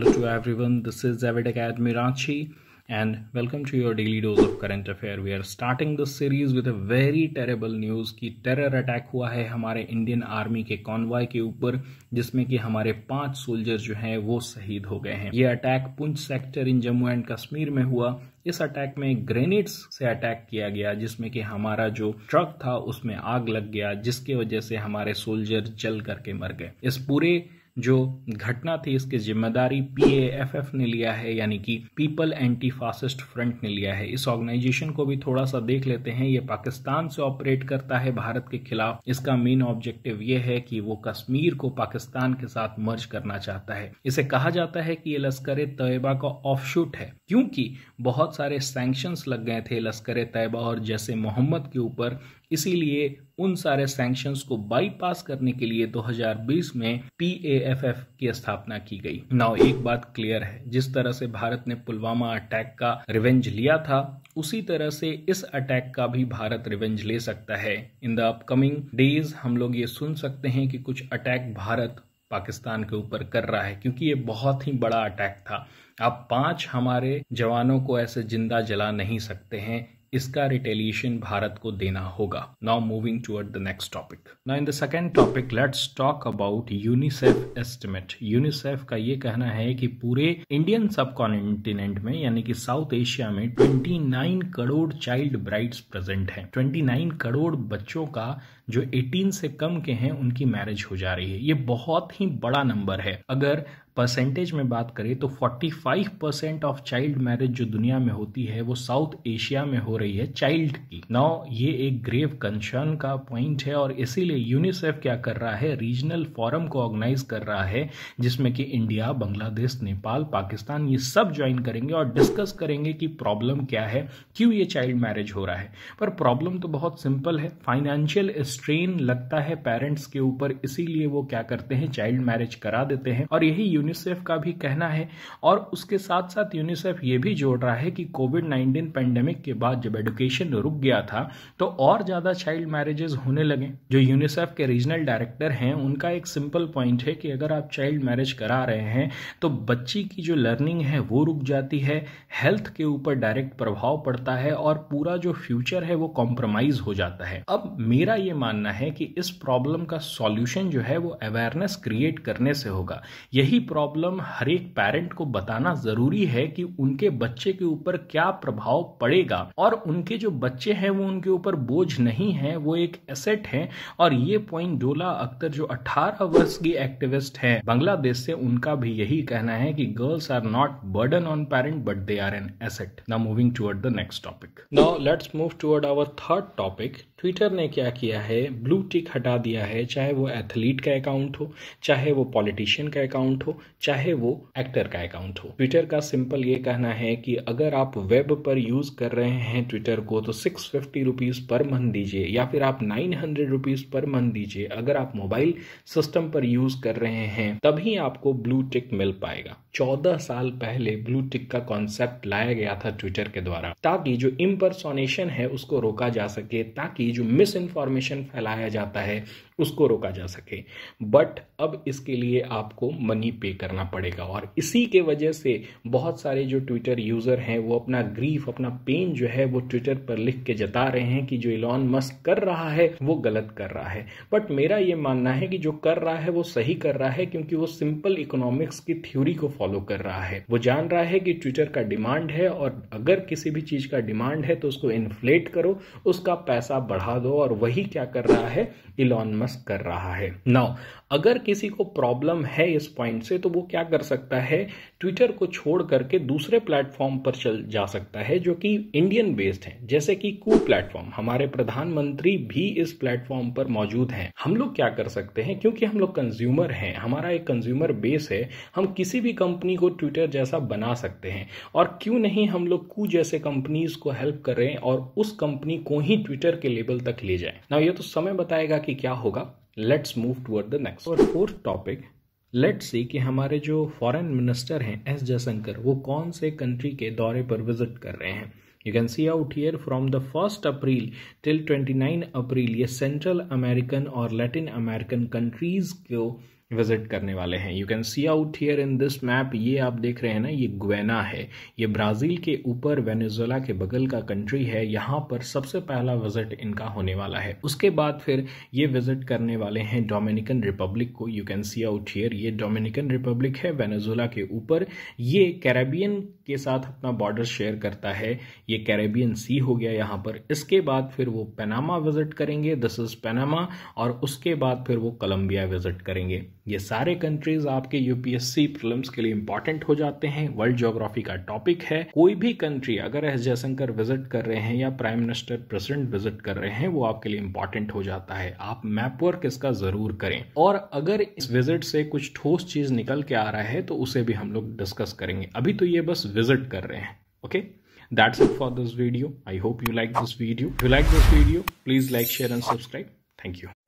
Hello to everyone, this is Zavid Academy Ranchi and welcome to your daily dose of current affair. We are starting this series with a very terrible news कि terror attack हुआ है हमारे Indian army के convoy के ऊपर जिसमें कि हमारे पांच सोल्जर जो हैं वो शहीद हो गए हैं ये attack Poonch sector in Jammu and Kashmir में हुआ इस अटैक में ग्रेनेड्स से अटैक किया गया जिसमें कि हमारा जो ट्रक था उसमें आग लग गया जिसके वजह से हमारे सोल्जर जल करके मर गए इस पूरे जो घटना थी इसकी जिम्मेदारी एफ ने लिया है यानी कि पीपल एंटी फासिस्ट फ्रंट ने लिया है इस ऑर्गेनाइजेशन को भी थोड़ा सा देख लेते हैं ये पाकिस्तान से ऑपरेट करता है भारत के खिलाफ इसका मेन ऑब्जेक्टिव ये है कि वो कश्मीर को पाकिस्तान के साथ मर्ज करना चाहता है इसे कहा जाता है कि ये लश्कर तयबा का ऑफशूट है क्योंकि बहुत सारे सैंक्शन लग गए थे लश्कर तयबा और जैसे मोहम्मद के ऊपर इसीलिए उन सारे सैंक्शन को बाईपास करने के लिए 2020 में पीएएफएफ की स्थापना की गई नाउ एक बात क्लियर है जिस तरह से भारत ने पुलवामा अटैक का रिवेंज लिया था उसी तरह से इस अटैक का भी भारत रिवेंज ले सकता है इन द अपकमिंग डेज हम लोग ये सुन सकते हैं कि कुछ अटैक भारत पाकिस्तान के ऊपर कर रहा है क्योंकि ये बहुत ही बड़ा अटैक था आप पांच हमारे जवानों को ऐसे जिंदा जला नहीं सकते हैं इसका रिटेलिएशन भारत को देना होगा now moving toward the next topic now in the second topic let's talk about UNICEF estimate UNICEF का ये कहना है कि पूरे इंडियन सब कॉन्टिनेंट में यानी कि साउथ एशिया में 29 करोड़ चाइल्ड ब्राइड्स प्रेजेंट हैं 29 करोड़ बच्चों का जो 18 से कम के हैं उनकी मैरिज हो जा रही है ये बहुत ही बड़ा नंबर है अगर परसेंटेज में बात करें तो 45 परसेंट ऑफ चाइल्ड मैरिज जो दुनिया में होती है वो साउथ एशिया में हो रही है चाइल्ड की नौ ये एक ग्रेव कंसर्न का पॉइंट है और इसीलिए यूनिसेफ क्या कर रहा है रीजनल फोरम को ऑर्गेनाइज कर रहा है जिसमें कि इंडिया बांग्लादेश नेपाल पाकिस्तान ये सब ज्वाइन करेंगे और डिस्कस करेंगे कि प्रॉब्लम क्या है क्यों ये चाइल्ड मैरिज हो रहा है पर प्रॉब्लम तो बहुत सिंपल है फाइनेंशियल स्ट्रेन लगता है पेरेंट्स के ऊपर इसीलिए वो क्या करते हैं चाइल्ड मैरिज करा देते हैं और यही यूनिसेफ का भी कहना है और उसके साथ साथ यूनिसेफ ये भी जोड़ रहा है कि कोविड नाइन्टीन पेंडेमिक के बाद जब एडुकेशन रुक गया था तो और ज़्यादा चाइल्ड मैरिजेज होने लगे जो यूनिसेफ के रीजनल डायरेक्टर हैं उनका एक सिंपल पॉइंट है कि अगर आप चाइल्ड मैरिज करा रहे हैं तो बच्ची की जो लर्निंग है वो रुक जाती है हेल्थ के ऊपर डायरेक्ट प्रभाव पड़ता है और पूरा जो फ्यूचर है वो कॉम्प्रोमाइज हो जाता है अब मेरा ये मानना है कि इस प्रॉब्लम का सॉल्यूशन जो है वो अवेयरनेस क्रिएट करने से होगा यही प्रॉब्लम हर एक पेरेंट को बताना जरूरी है कि उनके बच्चे के ऊपर क्या प्रभाव पड़ेगा और उनके जो बच्चे हैं वो उनके ऊपर बोझ नहीं है वो एक एसेट है और ये पॉइंट डोला अख्तर जो 18 वर्ष की एक्टिविस्ट है बांग्लादेश से उनका भी यही कहना है कि girls are not burden on parent but they are an asset ना moving toward the next topic now let's move toward our third topic Twitter ने क्या किया है है ब्लू टिक हटा दिया है चाहे वो एथलीट का अकाउंट हो चाहे वो पॉलिटिशियन का अकाउंट हो चाहे वो एक्टर का अकाउंट हो ट्विटर का सिंपल ये कहना है कि अगर आप वेब पर यूज कर रहे हैं ट्विटर को तो six fifty rupees per month दीजिए या फिर आप nine hundred rupees per month दीजिए अगर आप मोबाइल सिस्टम पर यूज कर रहे हैं तभी आपको ब्लू टिक मिल पाएगा चौदह साल पहले ब्लू टिक का कॉन्सेप्ट लाया गया था ट्विटर के द्वारा ताकि जो इम्परसोनेशन है उसको रोका जा सके ताकि जो मिस इन्फॉर्मेशन फैलाया जाता है उसको रोका जा सके बट अब इसके लिए आपको मनी पे करना पड़ेगा और इसी के वजह से बहुत सारे जो ट्विटर यूज़र हैं वो अपना ग्रीफ अपना पेन जो है वो ट्विटर पर लिख के जता रहे हैं कि जो इलॉन मस्क कर रहा है वो गलत कर रहा है बट मेरा ये मानना है कि जो कर रहा है वो सही कर रहा है क्योंकि वो सिंपल इकोनॉमिक्स की थ्योरी को फॉलो कर रहा है वो जान रहा है कि ट्विटर का डिमांड है और अगर किसी भी चीज़ का डिमांड है तो उसको इन्फ्लेट करो उसका पैसा बढ़ा दो और वही क्या कर रहा है इलॉन मस्क प्रयास कर रहा है नाउ अगर किसी को प्रॉब्लम है इस पॉइंट से तो वो क्या कर सकता है ट्विटर को छोड़ करके दूसरे प्लेटफॉर्म पर चल जा सकता है जो कि इंडियन बेस्ड है जैसे कि कू प्लेटफॉर्म हमारे प्रधानमंत्री भी इस प्लेटफॉर्म पर मौजूद हैं हम लोग क्या कर सकते हैं क्योंकि हम लोग कंज्यूमर हैं हमारा एक कंज्यूमर बेस है हम किसी भी कंपनी को ट्विटर जैसा बना सकते हैं और क्यों नहीं हम लोग कू जैसे कंपनीज को हेल्प करें और उस कंपनी को ही ट्विटर के लेवल तक ले जाए ना ये तो समय बताएगा कि क्या होगा होगा let's move toward the next और फोर्थ टॉपिक लेट्स सी कि हमारे जो फॉरेन मिनिस्टर हैं एस जयशंकर वो कौन से कंट्री के दौरे पर विजिट कर रहे हैं you can see out here from the first April till 29 April ये सेंट्रल अमेरिकन और लैटिन अमेरिकन कंट्रीज को विजिट करने वाले हैं you can see out here in this map ये आप देख रहे हैं ना ये ग्वेना है ये ब्राज़ील के ऊपर वेनेजुएला के बगल का कंट्री है यहाँ पर सबसे पहला विजिट इनका होने वाला है उसके बाद फिर ये विजिट करने वाले हैं डोमिनिकन रिपब्लिक को you can see out here ये डोमिनिकन रिपब्लिक है वेनेजुएला के ऊपर ये कैरेबियन के साथ अपना बॉर्डर शेयर करता है ये कैरेबियन सी हो गया यहाँ पर इसके बाद फिर वो पनामा विजिट करेंगे दिस इज पैनामा और उसके बाद फिर वो कलम्बिया विजिट करेंगे ये सारे कंट्रीज आपके यूपीएससी प्रीलिम्स के लिए इंपॉर्टेंट हो जाते हैं वर्ल्ड ज्योग्राफी का टॉपिक है कोई भी कंट्री अगर एस जयशंकर विजिट कर रहे हैं या प्राइम मिनिस्टर प्रेसिडेंट विजिट कर रहे हैं वो आपके लिए इंपॉर्टेंट हो जाता है आप मैप वर्क इसका जरूर करें और अगर इस विजिट से कुछ ठोस चीज निकल के आ रहा है तो उसे भी हम लोग डिस्कस करेंगे अभी तो ये बस विजिट कर रहे हैं okay that's it for this video I hope you like this video you like this video please like share and subscribe thank you